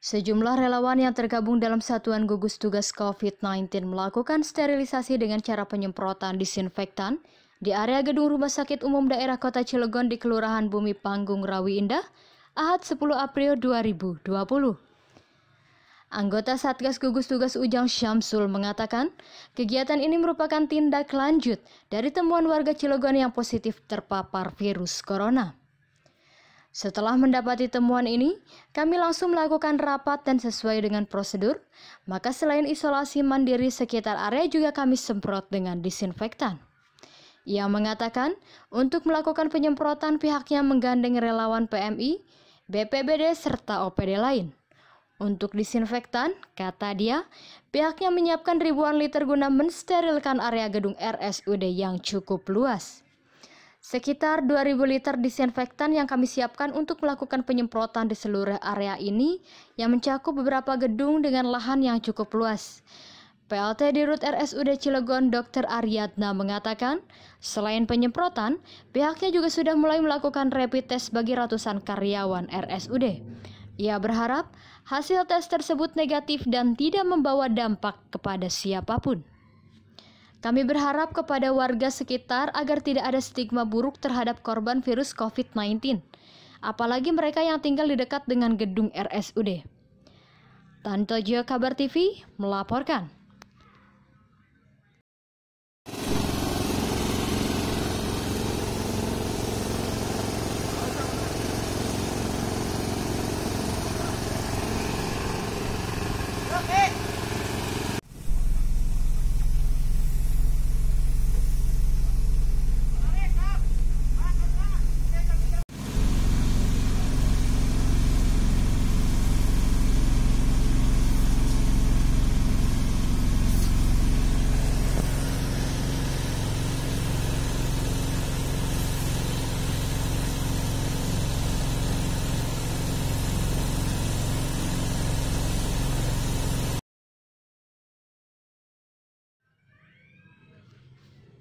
Sejumlah relawan yang tergabung dalam Satuan Gugus Tugas COVID-19 melakukan sterilisasi dengan cara penyemprotan disinfektan di area gedung Rumah Sakit Umum Daerah Kota Cilegon di Kelurahan Bumi Panggung Rawi Indah, Ahad 10 April 2020. Anggota Satgas Gugus Tugas Ujang Syamsul mengatakan, kegiatan ini merupakan tindak lanjut dari temuan warga Cilegon yang positif terpapar virus corona. Setelah mendapati temuan ini, kami langsung melakukan rapat dan sesuai dengan prosedur, maka selain isolasi mandiri sekitar area juga kami semprot dengan disinfektan. Ia mengatakan, untuk melakukan penyemprotan pihaknya menggandeng relawan PMI, BPBD, serta OPD lain. Untuk disinfektan, kata dia, pihaknya menyiapkan ribuan liter guna mensterilkan area gedung RSUD yang cukup luas. Sekitar 2.000 liter disinfektan yang kami siapkan untuk melakukan penyemprotan di seluruh area ini yang mencakup beberapa gedung dengan lahan yang cukup luas. PLT Dirut RSUD Cilegon Dr. Ariadna mengatakan, selain penyemprotan, pihaknya juga sudah mulai melakukan rapid test bagi ratusan karyawan RSUD. Ia berharap hasil tes tersebut negatif dan tidak membawa dampak kepada siapapun. Kami berharap kepada warga sekitar agar tidak ada stigma buruk terhadap korban virus COVID-19, apalagi mereka yang tinggal di dekat dengan gedung RSUD. Tanto Jio Kabar TV melaporkan.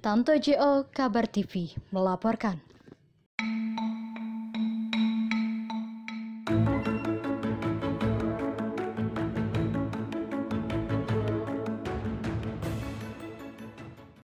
Tanto Jo Kabar TV melaporkan.